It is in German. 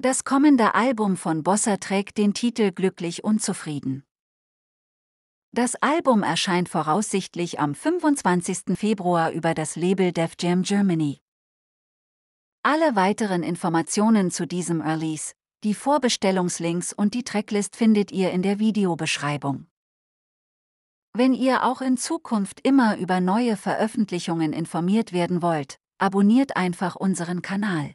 Das kommende Album von Bossa trägt den Titel Glücklich Unzufrieden. Das Album erscheint voraussichtlich am 25. Februar über das Label Def Jam Germany. Alle weiteren Informationen zu diesem Release, die Vorbestellungslinks und die Tracklist findet ihr in der Videobeschreibung. Wenn ihr auch in Zukunft immer über neue Veröffentlichungen informiert werden wollt, abonniert einfach unseren Kanal.